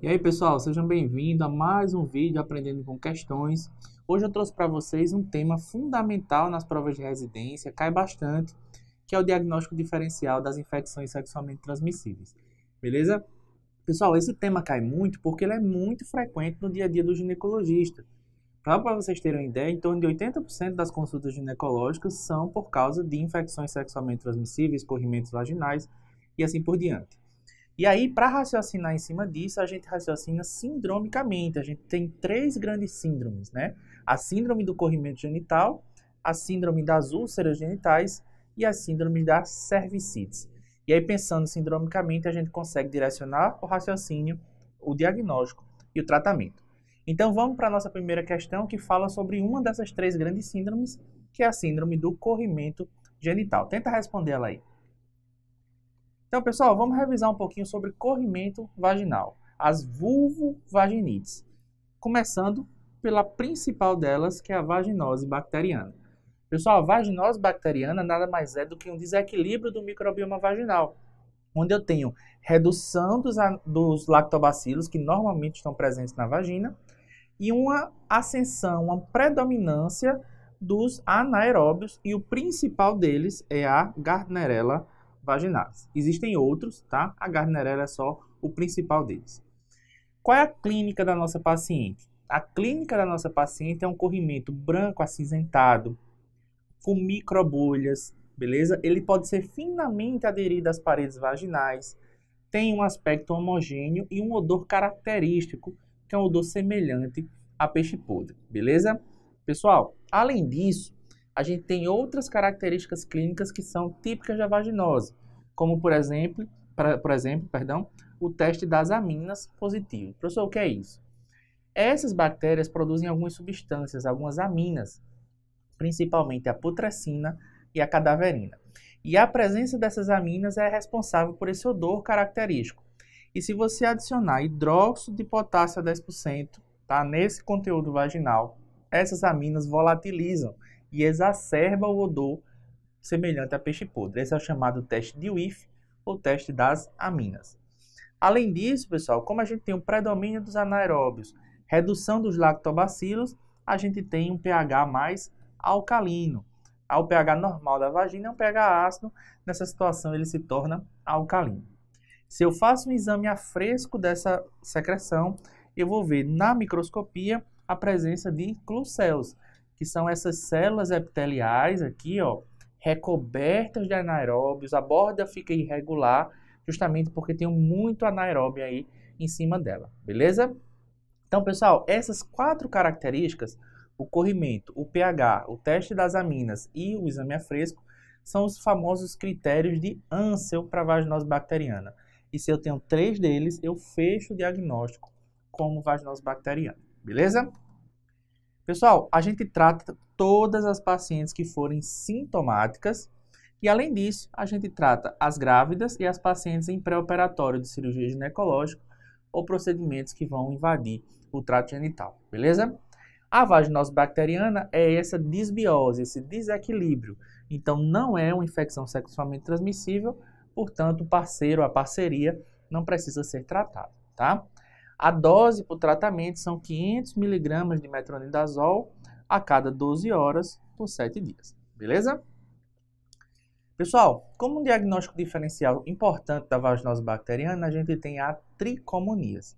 E aí pessoal, sejam bem-vindos a mais um vídeo aprendendo com questões. Hoje eu trouxe para vocês um tema fundamental nas provas de residência, cai bastante, que é o diagnóstico diferencial das infecções sexualmente transmissíveis. Beleza? Pessoal, esse tema cai muito porque ele é muito frequente no dia a dia do ginecologista. Para vocês terem uma ideia, em torno de 80% das consultas ginecológicas são por causa de infecções sexualmente transmissíveis, corrimentos vaginais e assim por diante. E aí, para raciocinar em cima disso, a gente raciocina sindromicamente. A gente tem três grandes síndromes, né? A síndrome do corrimento genital, a síndrome das úlceras genitais e a síndrome da cervicites. E aí, pensando sindromicamente, a gente consegue direcionar o raciocínio, o diagnóstico e o tratamento. Então, vamos para a nossa primeira questão, que fala sobre uma dessas três grandes síndromes, que é a síndrome do corrimento genital. Tenta responder ela aí. Então, pessoal, vamos revisar um pouquinho sobre corrimento vaginal, as vulvovaginites, começando pela principal delas, que é a vaginose bacteriana. Pessoal, a vaginose bacteriana nada mais é do que um desequilíbrio do microbioma vaginal, onde eu tenho redução dos, dos lactobacilos que normalmente estão presentes na vagina e uma ascensão, uma predominância dos anaeróbios e o principal deles é a Gardnerella vaginais. Existem outros, tá? A gardnerella é só o principal deles. Qual é a clínica da nossa paciente? A clínica da nossa paciente é um corrimento branco acinzentado, com microbolhas, beleza? Ele pode ser finamente aderido às paredes vaginais, tem um aspecto homogêneo e um odor característico, que é um odor semelhante a peixe podre, beleza? Pessoal, além disso, a gente tem outras características clínicas que são típicas da vaginose, como por exemplo, pra, por exemplo, perdão, o teste das aminas positivo. Professor, o que é isso? Essas bactérias produzem algumas substâncias, algumas aminas, principalmente a putrescina e a cadaverina. E a presença dessas aminas é responsável por esse odor característico. E se você adicionar hidróxido de potássio a 10%, tá, nesse conteúdo vaginal, essas aminas volatilizam e exacerba o odor semelhante a peixe podre. Esse é o chamado teste de Whiff ou teste das aminas. Além disso, pessoal, como a gente tem um predomínio dos anaeróbios, redução dos lactobacilos, a gente tem um pH mais alcalino. O pH normal da vagina é um pH ácido, nessa situação ele se torna alcalino. Se eu faço um exame a fresco dessa secreção, eu vou ver na microscopia a presença de glucels, que são essas células epiteliais aqui, ó, recobertas de anaeróbios, a borda fica irregular, justamente porque tem muito anaeróbio aí em cima dela, beleza? Então, pessoal, essas quatro características, o corrimento, o pH, o teste das aminas e o exame a fresco, são os famosos critérios de Ansel para vaginose bacteriana. E se eu tenho três deles, eu fecho o diagnóstico como vaginose bacteriana, beleza? Pessoal, a gente trata todas as pacientes que forem sintomáticas e, além disso, a gente trata as grávidas e as pacientes em pré-operatório de cirurgia ginecológica ou procedimentos que vão invadir o trato genital, beleza? A vaginose bacteriana é essa desbiose, esse desequilíbrio. Então, não é uma infecção sexualmente transmissível, portanto, o parceiro, a parceria, não precisa ser tratado, tá? A dose para o tratamento são 500 miligramas de metronidazol a cada 12 horas por 7 dias. Beleza? Pessoal, como um diagnóstico diferencial importante da vaginose bacteriana, a gente tem a tricomonias.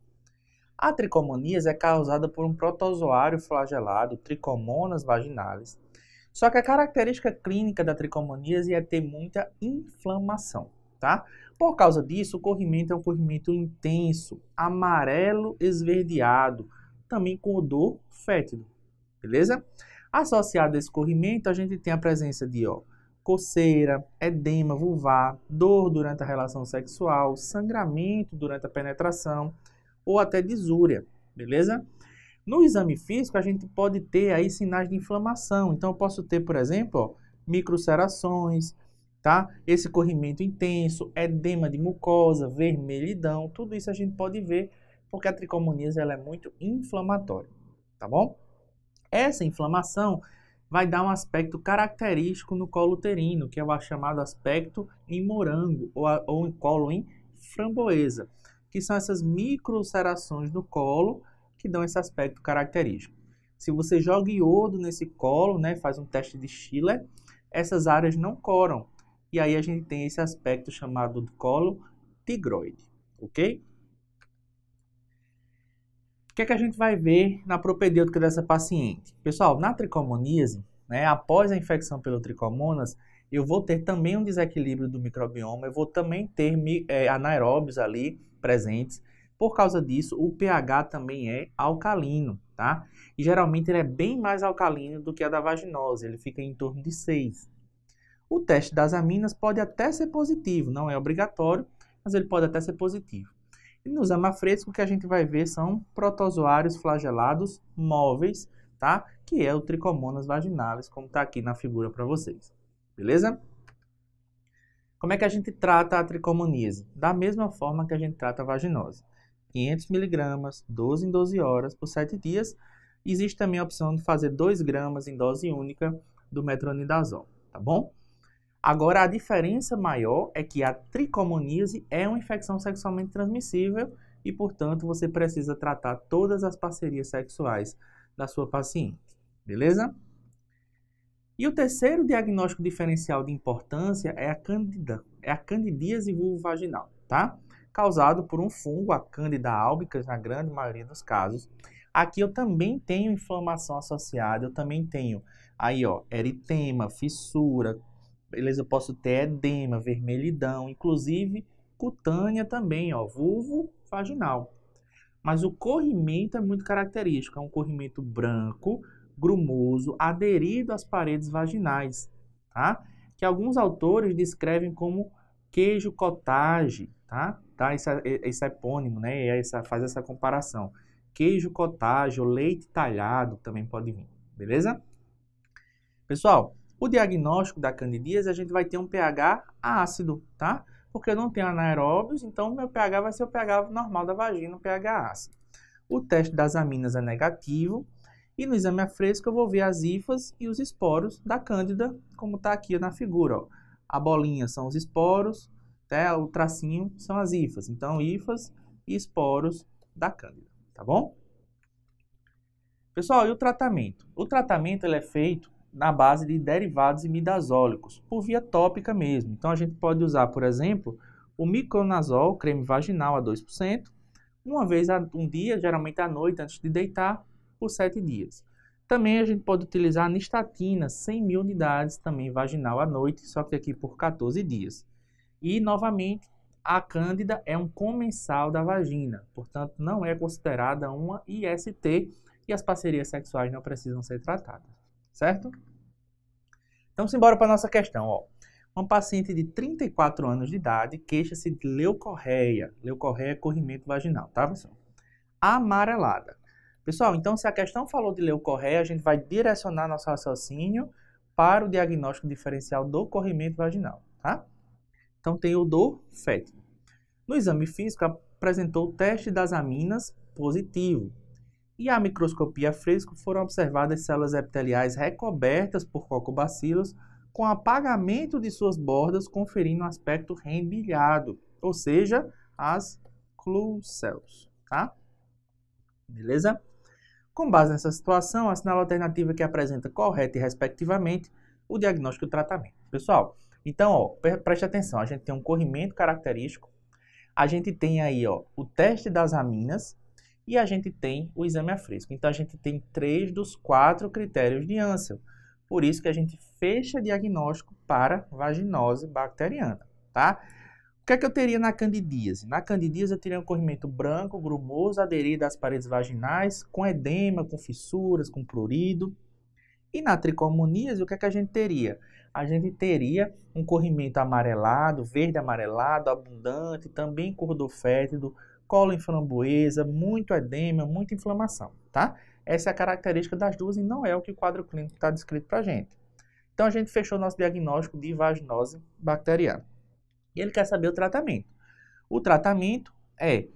A tricomonias é causada por um protozoário flagelado, tricomonas vaginalis. Só que a característica clínica da tricomonias é ter muita inflamação tá? Por causa disso, o corrimento é um corrimento intenso, amarelo esverdeado, também com odor fétido, beleza? Associado a esse corrimento, a gente tem a presença de ó, coceira, edema vulvar, dor durante a relação sexual, sangramento durante a penetração ou até desúria, beleza? No exame físico, a gente pode ter aí sinais de inflamação. Então, eu posso ter, por exemplo, ó, microcerações, tá? Esse corrimento intenso, edema de mucosa, vermelhidão, tudo isso a gente pode ver porque a tricomoníase ela é muito inflamatória, tá bom? Essa inflamação vai dar um aspecto característico no colo uterino, que é o chamado aspecto em morango ou, a, ou em colo em framboesa, que são essas microcerações no colo que dão esse aspecto característico. Se você joga iodo nesse colo, né, faz um teste de Schiller, essas áreas não coram, e aí a gente tem esse aspecto chamado de colo tigroide, ok? O que é que a gente vai ver na propedêutica dessa paciente? Pessoal, na tricomoníase, né, após a infecção pelo tricomonas, eu vou ter também um desequilíbrio do microbioma, eu vou também ter é, anaeróbios ali presentes. Por causa disso, o pH também é alcalino, tá? E geralmente ele é bem mais alcalino do que a da vaginose, ele fica em torno de 6. O teste das aminas pode até ser positivo, não é obrigatório, mas ele pode até ser positivo. E nos amafrescos, o que a gente vai ver são protozoários flagelados móveis, tá? Que é o tricomonas vaginalis, como está aqui na figura para vocês. Beleza? Como é que a gente trata a tricomoníase? Da mesma forma que a gente trata a vaginose. 500 miligramas, 12 em 12 horas, por 7 dias. Existe também a opção de fazer 2 gramas em dose única do metronidazol, tá bom? Agora, a diferença maior é que a tricomoníase é uma infecção sexualmente transmissível e, portanto, você precisa tratar todas as parcerias sexuais da sua paciente, beleza? E o terceiro diagnóstico diferencial de importância é a candida, é a candidíase vulvovaginal, tá? Causado por um fungo, a candida albicans, na grande maioria dos casos. Aqui eu também tenho inflamação associada, eu também tenho aí, ó, eritema, fissura, beleza, eu posso ter edema, vermelhidão, inclusive cutânea também, ó, vulvo vaginal. Mas o corrimento é muito característico, é um corrimento branco, grumoso, aderido às paredes vaginais, tá? Que alguns autores descrevem como queijo cottage, tá? tá? Esse, esse epônimo, né? Essa, faz essa comparação. Queijo cottage ou leite talhado também pode vir, beleza? Pessoal, o diagnóstico da candidíase, a gente vai ter um pH ácido, tá? Porque eu não tenho anaeróbios, então meu pH vai ser o pH normal da vagina, o pH ácido. O teste das aminas é negativo. E no exame a fresco eu vou ver as hifas e os esporos da cândida, como está aqui na figura. Ó. A bolinha são os esporos, né? o tracinho são as hifas. Então, hifas e esporos da cândida, tá bom? Pessoal, e o tratamento? O tratamento ele é feito na base de derivados imidazólicos, por via tópica mesmo. Então a gente pode usar, por exemplo, o micronazol, creme vaginal a 2%, uma vez a, um dia, geralmente à noite antes de deitar, por 7 dias. Também a gente pode utilizar a nistatina, 100 mil unidades, também vaginal à noite, só que aqui por 14 dias. E, novamente, a cândida é um comensal da vagina, portanto, não é considerada uma IST e as parcerias sexuais não precisam ser tratadas certo? Então, simbora para a nossa questão. Ó. Uma paciente de 34 anos de idade queixa-se de leucorreia. Leucorreia é corrimento vaginal, tá, pessoal? Amarelada. Pessoal, então se a questão falou de leucorreia, a gente vai direcionar nosso raciocínio para o diagnóstico diferencial do corrimento vaginal, tá? Então tem o do fétido. No exame físico apresentou o teste das aminas positivo e a microscopia fresco foram observadas células epiteliais recobertas por cocobacilos com apagamento de suas bordas, conferindo um aspecto rendilhado, ou seja, as clue cells, tá? Beleza? Com base nessa situação, assinala a alternativa que apresenta correta e respectivamente o diagnóstico e o tratamento. Pessoal, então, ó, preste atenção, a gente tem um corrimento característico, a gente tem aí, ó, o teste das aminas, e a gente tem o exame a fresco. Então, a gente tem três dos quatro critérios de Ansel. Por isso que a gente fecha diagnóstico para vaginose bacteriana, tá? O que é que eu teria na candidíase? Na candidíase eu teria um corrimento branco, grumoso, aderido às paredes vaginais, com edema, com fissuras, com prurido. E na tricomoníase, o que é que a gente teria? A gente teria um corrimento amarelado, verde amarelado, abundante, também cor do fétido, cola em framboesa, muito edema, muita inflamação, tá? Essa é a característica das duas e não é o que o quadro clínico está descrito para a gente. Então a gente fechou nosso diagnóstico de vaginose bacteriana. E ele quer saber o tratamento. O tratamento é,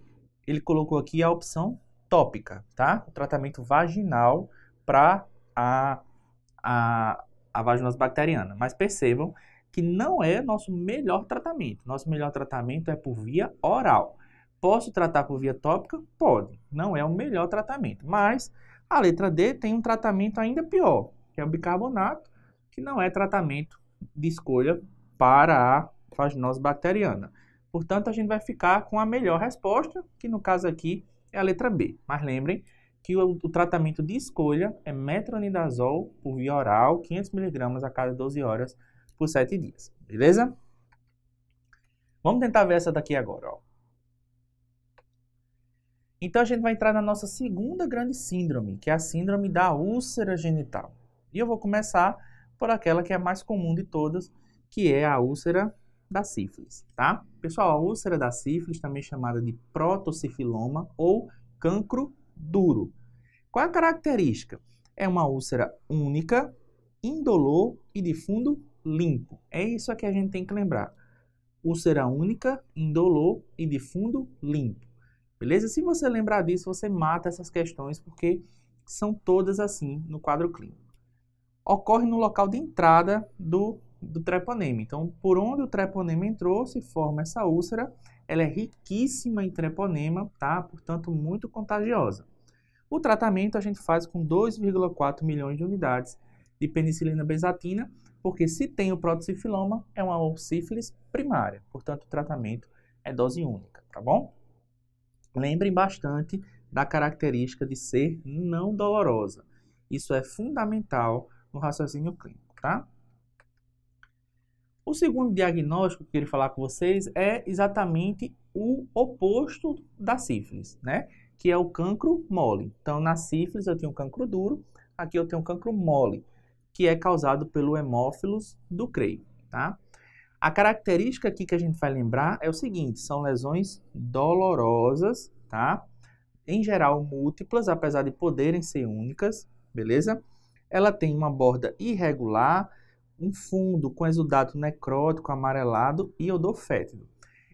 ele colocou aqui a opção tópica, tá? O tratamento vaginal para a, a, a vaginose bacteriana. Mas percebam que não é nosso melhor tratamento. Nosso melhor tratamento é por via oral. Posso tratar por via tópica? Pode. Não é o melhor tratamento. Mas a letra D tem um tratamento ainda pior, que é o bicarbonato, que não é tratamento de escolha para a faginose bacteriana. Portanto, a gente vai ficar com a melhor resposta, que no caso aqui é a letra B. Mas lembrem que o, o tratamento de escolha é metronidazol por via oral, 500mg a cada 12 horas por 7 dias. Beleza? Vamos tentar ver essa daqui agora. Ó. Então a gente vai entrar na nossa segunda grande síndrome, que é a síndrome da úlcera genital. E eu vou começar por aquela que é a mais comum de todas, que é a úlcera da sífilis, tá? Pessoal, a úlcera da sífilis, também chamada de protocifiloma ou cancro duro. Qual a característica? É uma úlcera única, indolor e de fundo limpo. É isso que a gente tem que lembrar. Úlcera única, indolor e de fundo limpo. Beleza? Se você lembrar disso, você mata essas questões, porque são todas assim no quadro clínico. Ocorre no local de entrada do, do treponema. Então, por onde o treponema entrou, se forma essa úlcera. Ela é riquíssima em treponema, tá? Portanto, muito contagiosa. O tratamento a gente faz com 2,4 milhões de unidades de penicilina benzatina, porque se tem o protocifiloma, é uma sífilis primária. Portanto, o tratamento é dose única, tá bom? Lembrem bastante da característica de ser não dolorosa. Isso é fundamental no raciocínio clínico, tá? O segundo diagnóstico que eu queria falar com vocês é exatamente o oposto da sífilis, né? Que é o cancro mole. Então, na sífilis eu tenho um cancro duro, aqui eu tenho um cancro mole, que é causado pelo hemófilos do CREI, tá? A característica aqui que a gente vai lembrar é o seguinte, são lesões dolorosas, tá? Em geral múltiplas, apesar de poderem ser únicas, beleza? Ela tem uma borda irregular, um fundo com exudato necrótico amarelado e odor fétido.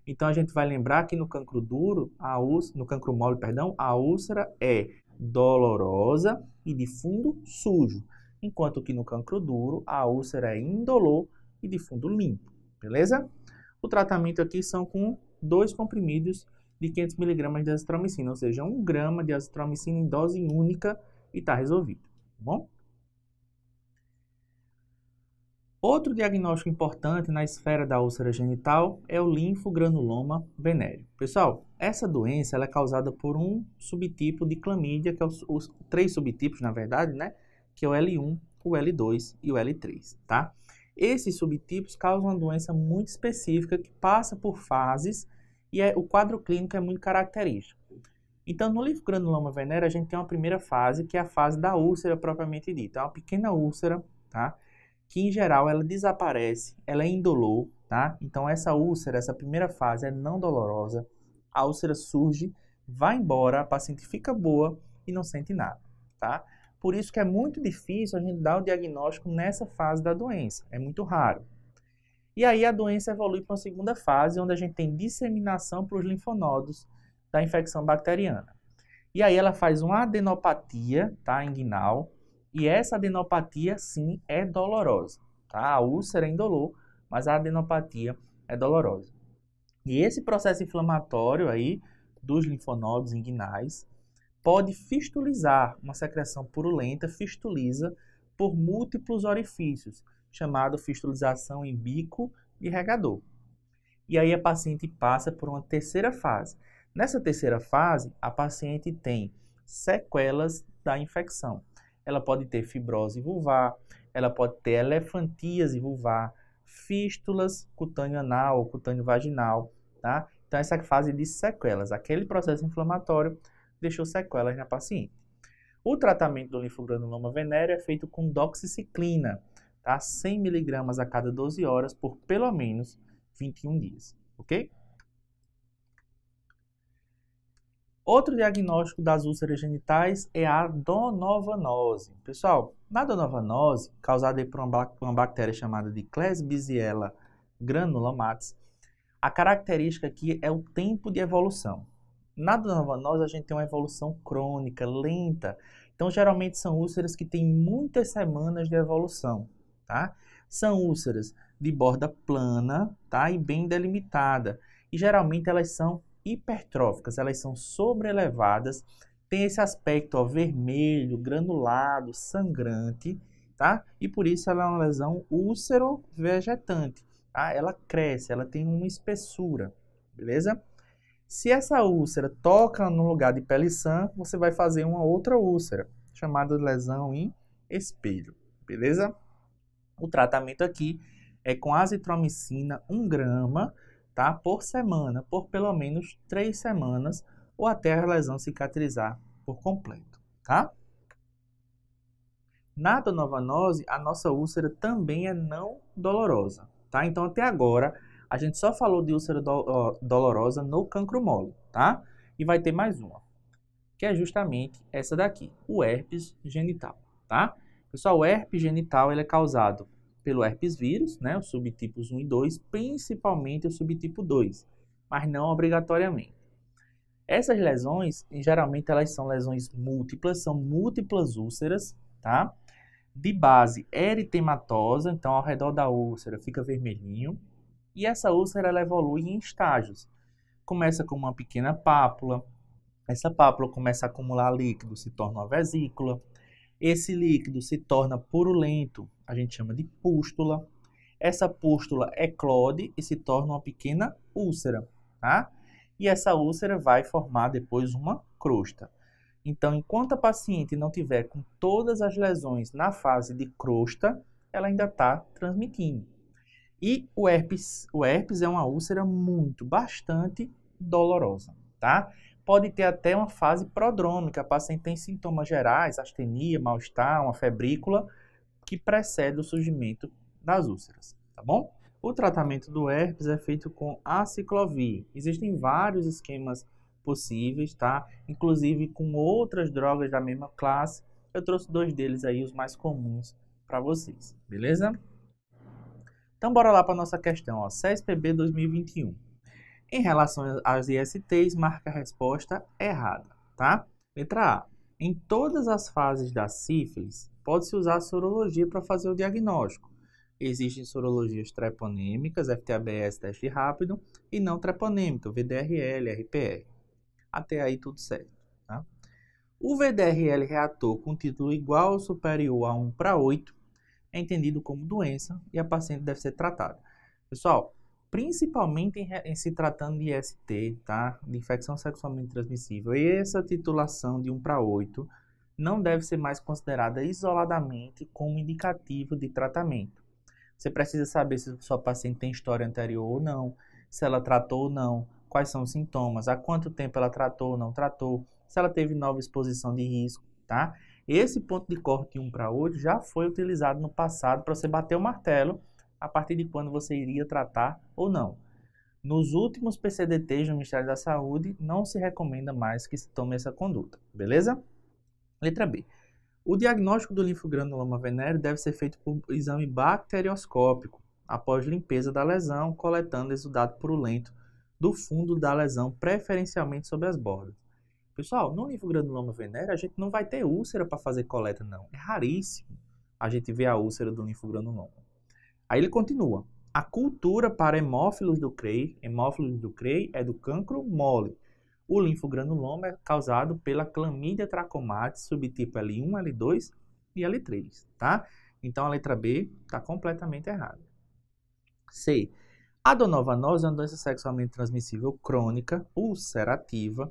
Então a gente vai lembrar que no cancro duro, a úlcera, no cancro mole, perdão, a úlcera é dolorosa e de fundo sujo, enquanto que no cancro duro a úlcera é indolor e de fundo limpo beleza? O tratamento aqui são com dois comprimidos de 500mg de azitromicina, ou seja, um grama de azitromicina em dose única e está resolvido, tá bom? Outro diagnóstico importante na esfera da úlcera genital é o linfogranuloma venéreo. Pessoal, essa doença é causada por um subtipo de clamídia, que é os, os, três subtipos, na verdade, né? Que é o L1, o L2 e o L3, tá? Esses subtipos causam uma doença muito específica que passa por fases e é, o quadro clínico é muito característico. Então, no granuloma venera, a gente tem uma primeira fase, que é a fase da úlcera propriamente dita. É uma pequena úlcera, tá? Que, em geral, ela desaparece, ela é indolor, tá? Então, essa úlcera, essa primeira fase é não dolorosa. A úlcera surge, vai embora, a paciente fica boa e não sente nada, tá? Por isso que é muito difícil a gente dar o diagnóstico nessa fase da doença, é muito raro. E aí a doença evolui para uma segunda fase, onde a gente tem disseminação para os linfonodos da infecção bacteriana. E aí ela faz uma adenopatia, tá, inguinal, e essa adenopatia sim é dolorosa, tá? A úlcera é indolor, mas a adenopatia é dolorosa. E esse processo inflamatório aí dos linfonodos inguinais pode fistulizar. Uma secreção purulenta fistuliza por múltiplos orifícios, chamado fistulização em bico e regador. E aí a paciente passa por uma terceira fase. Nessa terceira fase, a paciente tem sequelas da infecção. Ela pode ter fibrose vulvar, ela pode ter elefantíase vulvar, fístulas cutâneo-anal ou cutâneo-vaginal, tá? Então, essa é a fase de sequelas, aquele processo inflamatório deixou sequelas na paciente. O tratamento do linfogranuloma venéreo é feito com doxiciclina, tá? 100mg a cada 12 horas por pelo menos 21 dias, ok? Outro diagnóstico das úlceras genitais é a donovanose. Pessoal, na donovanose, causada por uma bactéria chamada de Klebsiella granulomatis, a característica aqui é o tempo de evolução. Na nós a gente tem uma evolução crônica, lenta. Então, geralmente são úlceras que têm muitas semanas de evolução, tá? São úlceras de borda plana, tá? E bem delimitada. E geralmente elas são hipertróficas, elas são sobrelevadas, tem esse aspecto ó, vermelho, granulado, sangrante, tá? E por isso ela é uma lesão úlcero vegetante, tá? Ela cresce, ela tem uma espessura, beleza? Se essa úlcera toca no lugar de pele sã, você vai fazer uma outra úlcera, chamada lesão em espelho, beleza? O tratamento aqui é com azitromicina 1 grama tá? por semana, por pelo menos 3 semanas, ou até a lesão cicatrizar por completo. Tá? Na donovanose, a nossa úlcera também é não dolorosa. Tá? Então, até agora, a gente só falou de úlcera dolorosa no cancro mole, tá? E vai ter mais uma, que é justamente essa daqui, o herpes genital, tá? Pessoal, o herpes genital ele é causado pelo herpes vírus, né? Os subtipos 1 e 2, principalmente o subtipo 2, mas não obrigatoriamente. Essas lesões, geralmente elas são lesões múltiplas, são múltiplas úlceras, tá? De base eritematosa, então ao redor da úlcera fica vermelhinho, e essa úlcera ela evolui em estágios. Começa com uma pequena pápula, essa pápula começa a acumular líquido, se torna uma vesícula. Esse líquido se torna purulento, a gente chama de pústula. Essa pústula eclode e se torna uma pequena úlcera, tá? E essa úlcera vai formar depois uma crosta. Então, enquanto a paciente não tiver com todas as lesões na fase de crosta, ela ainda está transmitindo. E o herpes, o herpes é uma úlcera muito, bastante dolorosa, tá? Pode ter até uma fase prodrômica, a paciente tem sintomas gerais, astenia, mal-estar, uma febrícula, que precede o surgimento das úlceras, tá bom? O tratamento do herpes é feito com aciclovir. Existem vários esquemas possíveis, tá? Inclusive com outras drogas da mesma classe. Eu trouxe dois deles aí, os mais comuns, para vocês, beleza? Então, bora lá para a nossa questão, ó, CESPB 2021. Em relação às ISTs, marca a resposta errada, tá? Letra A. Em todas as fases da sífilis, pode-se usar a sorologia para fazer o diagnóstico. Existem sorologias treponêmicas, FTABS, teste rápido, e não treponêmico, VDRL, RPR. Até aí tudo certo. Tá? O VDRL reator com título igual ou superior a 1 para 8 é entendido como doença e a paciente deve ser tratada. Pessoal, principalmente em, em se tratando de IST, tá? De infecção sexualmente transmissível, essa titulação de 1 para 8 não deve ser mais considerada isoladamente como indicativo de tratamento. Você precisa saber se sua paciente tem história anterior ou não, se ela tratou ou não, quais são os sintomas, há quanto tempo ela tratou ou não tratou, se ela teve nova exposição de risco, tá? Esse ponto de corte de 1 para outro já foi utilizado no passado para você bater o martelo a partir de quando você iria tratar ou não. Nos últimos PCDTs do Ministério da Saúde, não se recomenda mais que se tome essa conduta, beleza? Letra B. O diagnóstico do linfogranuloma venéreo deve ser feito por exame bacterioscópico, após limpeza da lesão, coletando exudado purulento do fundo da lesão, preferencialmente sobre as bordas. Pessoal, no linfogranuloma venéreo a gente não vai ter úlcera para fazer coleta, não. É raríssimo a gente ver a úlcera do linfogranuloma. Aí ele continua. A cultura para hemófilos do CREI, hemófilos do CREI é do cancro mole. O linfogranuloma é causado pela clamídia trachomatis, subtipo L1, L2 e L3, tá? Então a letra B está completamente errada. C. A donovanose é uma doença sexualmente transmissível crônica, ulcerativa,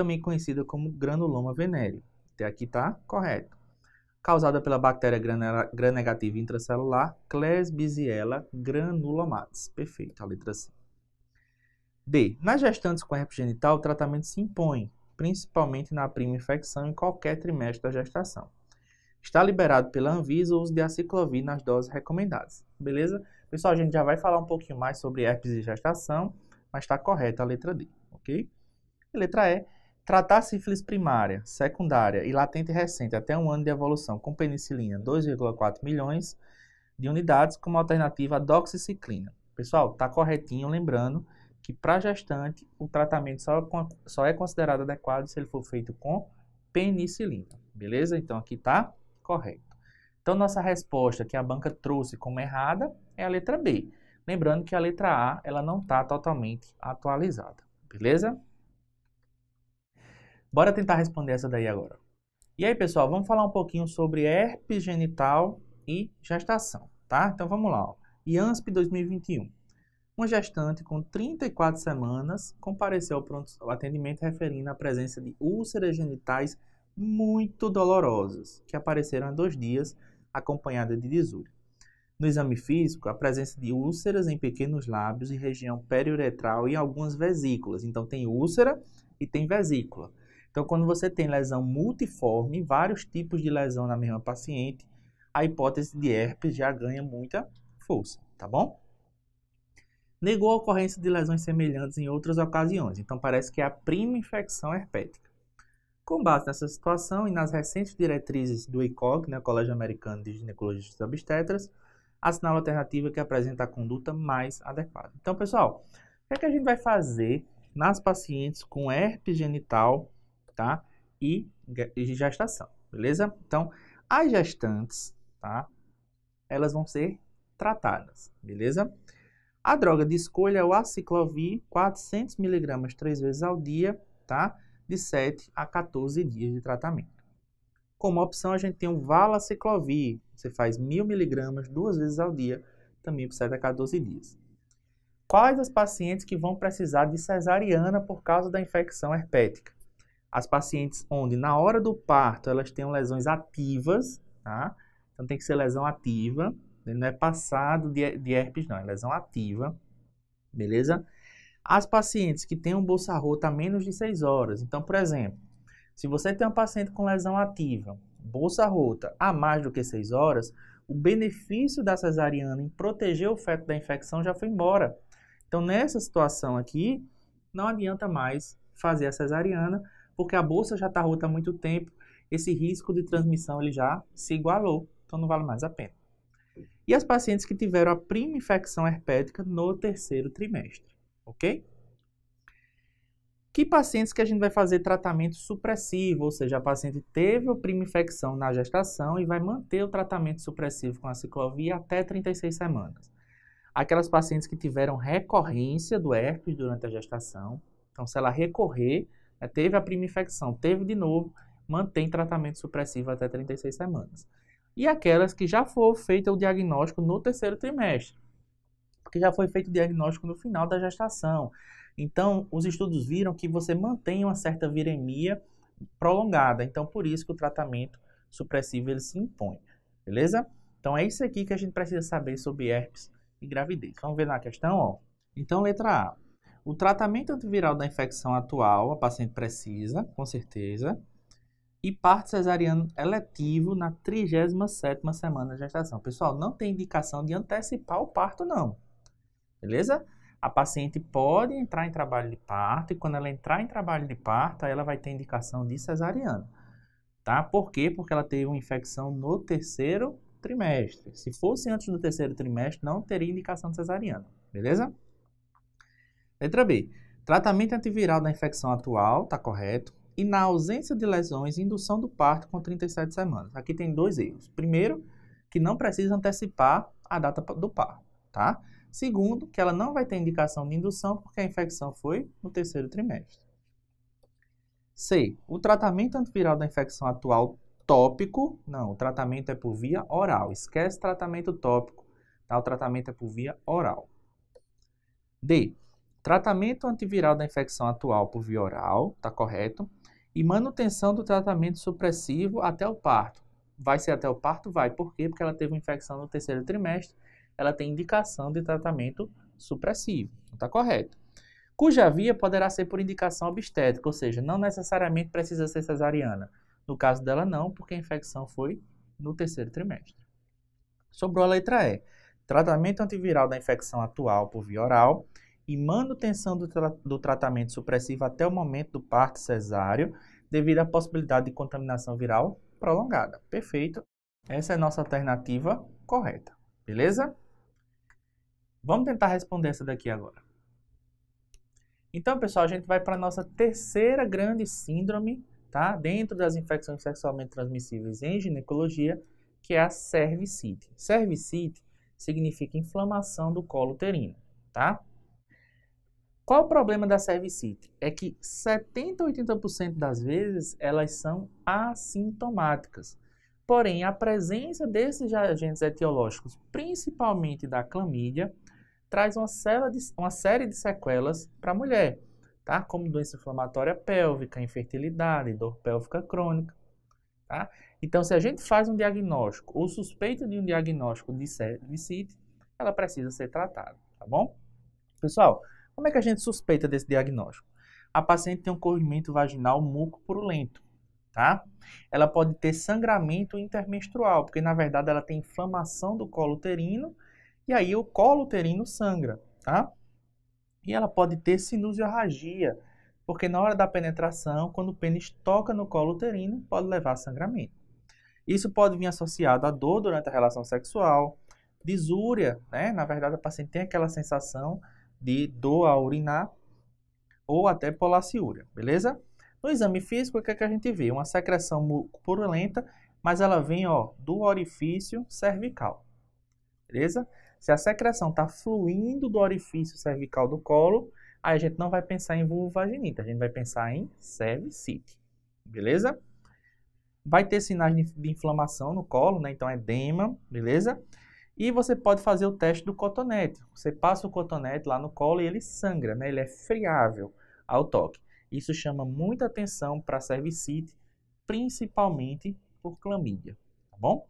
também conhecida como granuloma venéreo. Até aqui está correto. Causada pela bactéria gram-negativa intracelular Klebsiella granulomatis. Perfeito, a letra C. B. Nas gestantes com herpes genital, o tratamento se impõe, principalmente na prima infecção em qualquer trimestre da gestação. Está liberado pela Anvisa o uso de aciclovir nas doses recomendadas. Beleza? Pessoal, a gente já vai falar um pouquinho mais sobre herpes e gestação, mas está correta a letra D, ok? E letra E. Tratar sífilis primária, secundária e latente recente até um ano de evolução com penicilina, 2,4 milhões de unidades como alternativa à doxiciclina. Pessoal, tá corretinho, lembrando que para gestante o tratamento só, é só é considerado adequado se ele for feito com penicilina, beleza? Então aqui tá correto. Então nossa resposta que a banca trouxe como errada é a letra B. Lembrando que a letra A ela não está totalmente atualizada, beleza? Bora tentar responder essa daí agora. E aí, pessoal, vamos falar um pouquinho sobre herpes genital e gestação, tá? Então vamos lá. IANSP 2021. Uma gestante com 34 semanas compareceu ao pronto ao atendimento referindo a presença de úlceras genitais muito dolorosas, que apareceram há dois dias, acompanhada de desúria. No exame físico, a presença de úlceras em pequenos lábios e região periuretral e algumas vesículas. Então tem úlcera e tem vesícula. Então, quando você tem lesão multiforme, vários tipos de lesão na mesma paciente, a hipótese de herpes já ganha muita força, tá bom? Negou a ocorrência de lesões semelhantes em outras ocasiões, então parece que é a prima infecção herpética. Com base nessa situação e nas recentes diretrizes do ICOG, né, Colégio Americano de Ginecologistas e Obstetras, assinala a alternativa que apresenta a conduta mais adequada. Então, pessoal, o que, é que a gente vai fazer nas pacientes com herpes genital tá? E, e gestação, beleza? Então, as gestantes, tá? Elas vão ser tratadas, beleza? A droga de escolha é o aciclovir, 400mg três vezes ao dia, tá? De 7 a 14 dias de tratamento. Como opção, a gente tem o valaciclovir, você faz 1000mg duas vezes ao dia, também por 7 a 14 dias. Quais as pacientes que vão precisar de cesariana por causa da infecção herpética? as pacientes onde na hora do parto elas têm lesões ativas, tá? Então tem que ser lesão ativa, né? não é passado de, de herpes não, é lesão ativa, beleza? As pacientes que têm um bolsa rota a menos de 6 horas, então por exemplo, se você tem um paciente com lesão ativa, bolsa rota a mais do que 6 horas, o benefício da cesariana em proteger o feto da infecção já foi embora. Então nessa situação aqui, não adianta mais fazer a cesariana, porque a bolsa já está rota há muito tempo, esse risco de transmissão ele já se igualou, então não vale mais a pena. E as pacientes que tiveram a prima infecção herpética no terceiro trimestre, ok? Que pacientes que a gente vai fazer tratamento supressivo, ou seja, a paciente teve a prima infecção na gestação e vai manter o tratamento supressivo com a ciclovia até 36 semanas. Aquelas pacientes que tiveram recorrência do herpes durante a gestação, então se ela recorrer, é, teve a prima infecção, teve de novo, mantém tratamento supressivo até 36 semanas. E aquelas que já foi feito o diagnóstico no terceiro trimestre, porque já foi feito o diagnóstico no final da gestação. Então, os estudos viram que você mantém uma certa viremia prolongada. Então, por isso que o tratamento supressivo ele se impõe. Beleza? Então, é isso aqui que a gente precisa saber sobre herpes e gravidez. Vamos ver na questão, ó. Então, letra A. O tratamento antiviral da infecção atual, a paciente precisa, com certeza, e parto cesariano eletivo na 37 semana de gestação. Pessoal, não tem indicação de antecipar o parto, não. Beleza? A paciente pode entrar em trabalho de parto e quando ela entrar em trabalho de parto, ela vai ter indicação de cesariana. Tá? Por quê? Porque ela teve uma infecção no terceiro trimestre. Se fosse antes do terceiro trimestre, não teria indicação de cesariana. Beleza? Letra B. Tratamento antiviral da infecção atual, tá correto. E na ausência de lesões, indução do parto com 37 semanas. Aqui tem dois erros. Primeiro, que não precisa antecipar a data do parto, tá? Segundo, que ela não vai ter indicação de indução porque a infecção foi no terceiro trimestre. C. O tratamento antiviral da infecção atual tópico. Não, o tratamento é por via oral. Esquece tratamento tópico. Tá? O tratamento é por via oral. D. Tratamento antiviral da infecção atual por via oral, tá correto? E manutenção do tratamento supressivo até o parto. Vai ser até o parto? Vai. Por quê? Porque ela teve uma infecção no terceiro trimestre, ela tem indicação de tratamento supressivo, tá correto? Cuja via poderá ser por indicação obstétrica, ou seja, não necessariamente precisa ser cesariana. No caso dela, não, porque a infecção foi no terceiro trimestre. Sobrou a letra E. Tratamento antiviral da infecção atual por via oral e manutenção do, tra do tratamento supressivo até o momento do parto cesáreo, devido à possibilidade de contaminação viral prolongada. Perfeito. Essa é a nossa alternativa correta. Beleza? Vamos tentar responder essa daqui agora. Então, pessoal, a gente vai para a nossa terceira grande síndrome, tá? Dentro das infecções sexualmente transmissíveis em ginecologia, que é a cervicite. Cervicite significa inflamação do colo uterino, tá? Qual o problema da cervicite? É que 70 a 80% das vezes elas são assintomáticas. Porém, a presença desses agentes etiológicos, principalmente da clamídia, traz uma, de, uma série de sequelas para a mulher, tá? como doença inflamatória pélvica, infertilidade, dor pélvica crônica. Tá? Então, se a gente faz um diagnóstico ou suspeita de um diagnóstico de cervicite, ela precisa ser tratada, tá bom? Pessoal, como é que a gente suspeita desse diagnóstico? A paciente tem um corrimento vaginal muco-purulento, tá? Ela pode ter sangramento intermenstrual, porque na verdade ela tem inflamação do colo uterino e aí o colo uterino sangra, tá? E ela pode ter sinusiorragia, porque na hora da penetração, quando o pênis toca no colo uterino, pode levar a sangramento. Isso pode vir associado à dor durante a relação sexual, disúria, né? Na verdade, a paciente tem aquela sensação de dor ao urinar ou até polaciúria, beleza? No exame físico, o que, é que a gente vê? Uma secreção purulenta, mas ela vem ó, do orifício cervical, beleza? Se a secreção está fluindo do orifício cervical do colo, aí a gente não vai pensar em vulvovaginite, a gente vai pensar em cervicite, beleza? Vai ter sinais de inflamação no colo, né? Então, edema, beleza? E você pode fazer o teste do cotonete. Você passa o cotonete lá no colo e ele sangra, né? ele é friável ao toque. Isso chama muita atenção para a cervicite, principalmente por clamídia, tá bom?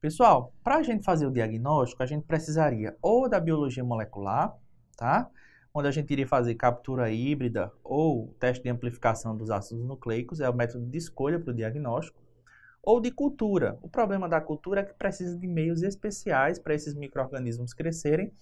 Pessoal, para a gente fazer o diagnóstico, a gente precisaria ou da biologia molecular, tá? Onde a gente iria fazer captura híbrida ou teste de amplificação dos ácidos nucleicos, é o método de escolha para o diagnóstico ou de cultura. O problema da cultura é que precisa de meios especiais para esses micro-organismos crescerem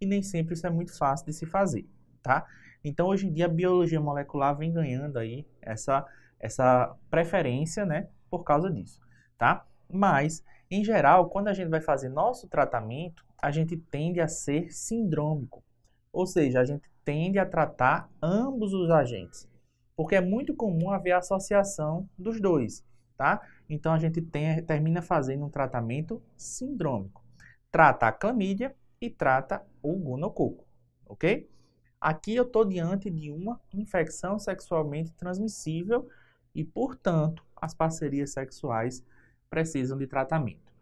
e nem sempre isso é muito fácil de se fazer, tá? Então, hoje em dia, a biologia molecular vem ganhando aí essa, essa preferência, né, por causa disso, tá? Mas, em geral, quando a gente vai fazer nosso tratamento, a gente tende a ser sindrômico, ou seja, a gente tende a tratar ambos os agentes, porque é muito comum haver associação dos dois, tá? Então a gente tem, termina fazendo um tratamento sindrômico. Trata a clamídia e trata o gonococo, ok? Aqui eu estou diante de uma infecção sexualmente transmissível e, portanto, as parcerias sexuais precisam de tratamento.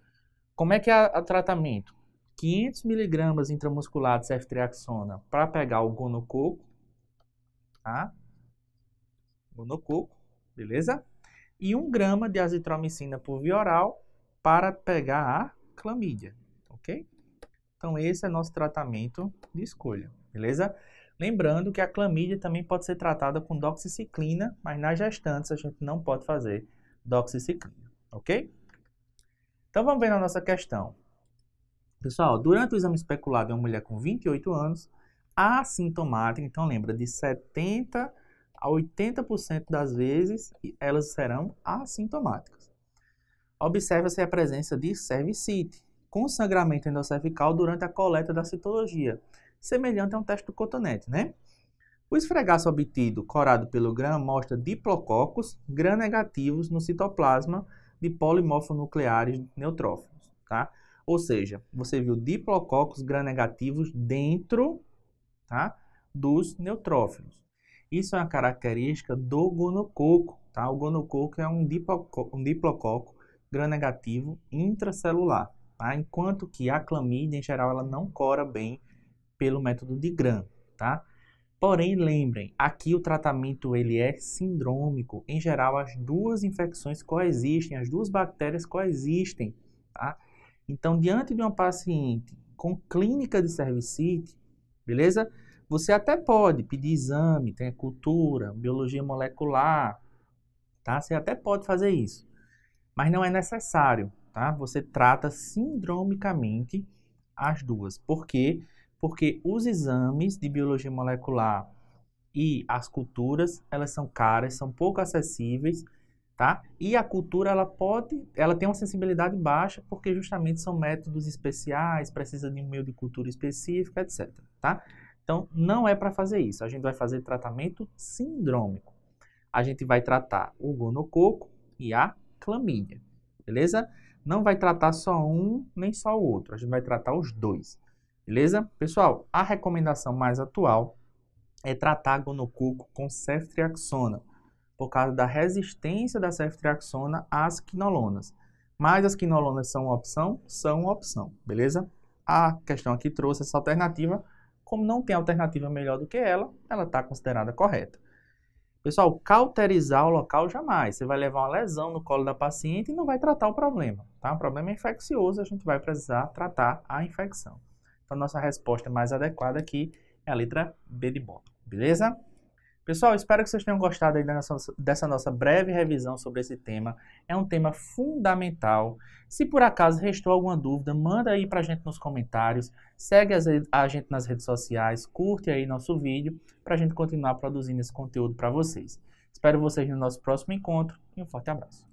Como é que é o tratamento? 500 miligramas intramuscular de ceftriaxona para pegar o gonococo, tá? Gonococo, beleza? e 1 grama de azitromicina por via oral para pegar a clamídia, ok? Então esse é nosso tratamento de escolha, beleza? Lembrando que a clamídia também pode ser tratada com doxiciclina, mas nas gestantes a gente não pode fazer doxiciclina, ok? Então vamos ver na nossa questão. Pessoal, durante o exame especulado em uma mulher com 28 anos, assintomática, então lembra, de 70 a 80% das vezes elas serão assintomáticas. Observa-se a presença de cervicite, com sangramento endocervical durante a coleta da citologia, semelhante a um teste do cotonete, né? O esfregaço obtido corado pelo GRAM mostra diplococos gram-negativos no citoplasma de polimorfonucleares neutrófilos, tá? Ou seja, você viu diplococos gram-negativos dentro tá, dos neutrófilos. Isso é uma característica do gonococo, tá? O gonococo é um, diploco, um diplococo gram-negativo intracelular, tá? Enquanto que a clamídia, em geral, ela não cora bem pelo método de Gram, tá? Porém, lembrem, aqui o tratamento ele é sindrômico. Em geral, as duas infecções coexistem, as duas bactérias coexistem, tá? Então, diante de uma paciente com clínica de cervicite, beleza? Você até pode pedir exame, tem cultura, biologia molecular, tá? Você até pode fazer isso, mas não é necessário, tá? Você trata sindromicamente as duas. Por quê? Porque os exames de biologia molecular e as culturas, elas são caras, são pouco acessíveis, tá? E a cultura, ela pode, ela tem uma sensibilidade baixa, porque justamente são métodos especiais, precisa de um meio de cultura específica, etc, tá? Então, não é para fazer isso. A gente vai fazer tratamento sindrômico. A gente vai tratar o gonococo e a clamídia, beleza? Não vai tratar só um nem só o outro. A gente vai tratar os dois, beleza? Pessoal, a recomendação mais atual é tratar gonococo com ceftriaxona, por causa da resistência da ceftriaxona às quinolonas. Mas as quinolonas são uma opção? São uma opção, beleza? A questão aqui trouxe essa alternativa como não tem alternativa melhor do que ela, ela está considerada correta. Pessoal, cauterizar o local jamais. Você vai levar uma lesão no colo da paciente e não vai tratar o problema. Tá? O problema é infeccioso, a gente vai precisar tratar a infecção. Então, nossa resposta mais adequada aqui é a letra B de bola. Beleza? Pessoal, espero que vocês tenham gostado aí dessa, nossa breve revisão sobre esse tema. É um tema fundamental. Se por acaso restou alguma dúvida, manda aí pra gente nos comentários, segue a gente nas redes sociais, curte aí nosso vídeo para a gente continuar produzindo esse conteúdo para vocês. Espero vocês no nosso próximo encontro e um forte abraço.